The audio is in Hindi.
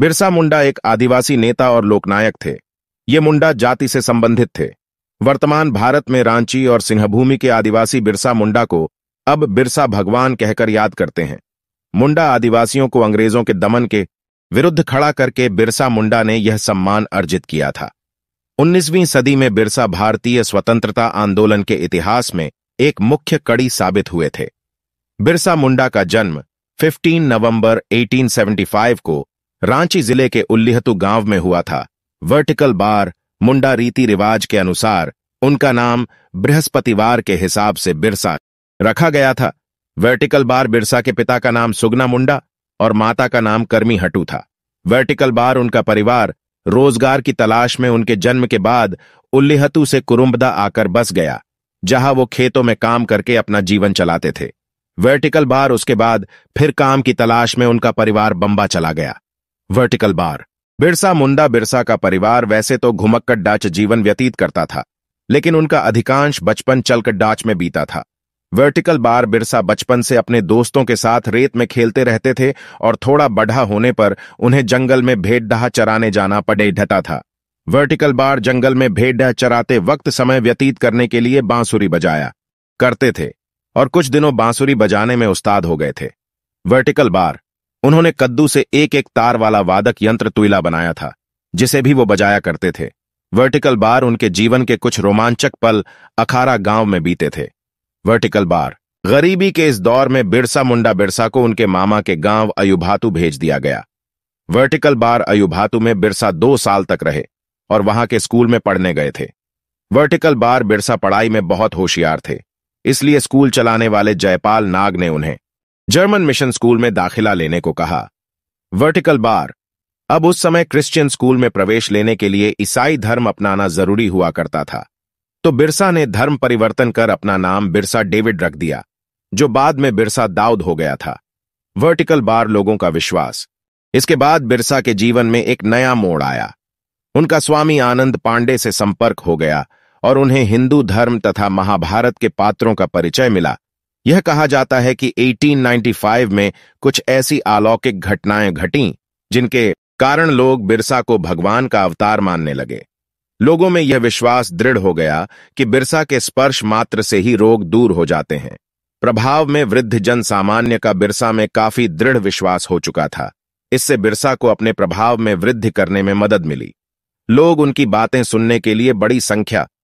बिरसा मुंडा एक आदिवासी नेता और लोकनायक थे ये मुंडा जाति से संबंधित थे वर्तमान भारत में रांची और सिंहभूमि के आदिवासी बिरसा मुंडा को अब बिरसा भगवान कहकर याद करते हैं मुंडा आदिवासियों को अंग्रेजों के दमन के विरुद्ध खड़ा करके बिरसा मुंडा ने यह सम्मान अर्जित किया था 19वीं सदी में बिरसा भारतीय स्वतंत्रता आंदोलन के इतिहास में एक मुख्य कड़ी साबित हुए थे बिरसा मुंडा का जन्म 15 नवंबर 1875 को रांची जिले के उल्लीहतु गांव में हुआ था वर्टिकल बार मुंडा रीति रिवाज के अनुसार उनका नाम बृहस्पतिवार के हिसाब से बिरसा रखा गया था वर्टिकल बार बिरसा के पिता का नाम सुगना मुंडा और माता का नाम कर्मी हटू था वर्टिकल बार उनका परिवार रोजगार की तलाश में उनके जन्म के बाद उल्लीहतु से कुरुम्बदा आकर बस गया जहां वो खेतों में काम करके अपना जीवन चलाते थे वर्टिकल बार उसके बाद फिर काम की तलाश में उनका परिवार बम्बा चला गया वर्टिकल बार बिरसा मुंडा बिरसा का परिवार वैसे तो घुमक्कड़ डाच जीवन व्यतीत करता था लेकिन उनका अधिकांश बचपन चलकर डाच में बीता था वर्टिकल बार बिरसा बचपन से अपने दोस्तों के साथ रेत में खेलते रहते थे और थोड़ा बढ़ा होने पर उन्हें जंगल में डहा चराने जाना पड़े ढता था वर्टिकल बार जंगल में डह चराते वक्त समय व्यतीत करने के लिए बांसुरी बजाया करते थे और कुछ दिनों बांसुरी बजाने में उस्ताद हो गए थे वर्टिकल बार उन्होंने कद्दू से एक एक तार वाला वादक यंत्र तुइला बनाया था जिसे भी वो बजाया करते थे वर्टिकल बार उनके जीवन के कुछ रोमांचक पल अखारा गांव में बीते थे वर्टिकल बार गरीबी के इस दौर में बिरसा मुंडा बिरसा को उनके मामा के गांव अयुभातु भेज दिया गया वर्टिकल बार अयुभातु में बिरसा दो साल तक रहे और वहां के स्कूल में पढ़ने गए थे वर्टिकल बार बिरसा पढ़ाई में बहुत होशियार थे इसलिए स्कूल चलाने वाले जयपाल नाग ने उन्हें जर्मन मिशन स्कूल में दाखिला लेने को कहा वर्टिकल बार अब उस समय क्रिश्चियन स्कूल में प्रवेश लेने के लिए ईसाई धर्म अपनाना जरूरी हुआ करता था तो बिरसा ने धर्म परिवर्तन कर अपना नाम बिरसा डेविड रख दिया जो बाद में बिरसा दाऊद हो गया था वर्टिकल बार लोगों का विश्वास इसके बाद बिरसा के जीवन में एक नया मोड़ आया उनका स्वामी आनंद पांडे से संपर्क हो गया और उन्हें हिंदू धर्म तथा महाभारत के पात्रों का परिचय मिला यह कहा जाता है कि 1895 में कुछ ऐसी अलौकिक घटनाएं घटी जिनके कारण लोग बिरसा को भगवान का अवतार मानने लगे लोगों में यह विश्वास दृढ़ हो गया कि बिरसा के स्पर्श मात्र से ही रोग दूर हो जाते हैं प्रभाव में वृद्ध जन सामान्य का बिरसा में काफी दृढ़ विश्वास हो चुका था इससे बिरसा को अपने प्रभाव में वृद्धि करने में मदद मिली लोग उनकी बातें सुनने के लिए बड़ी संख्या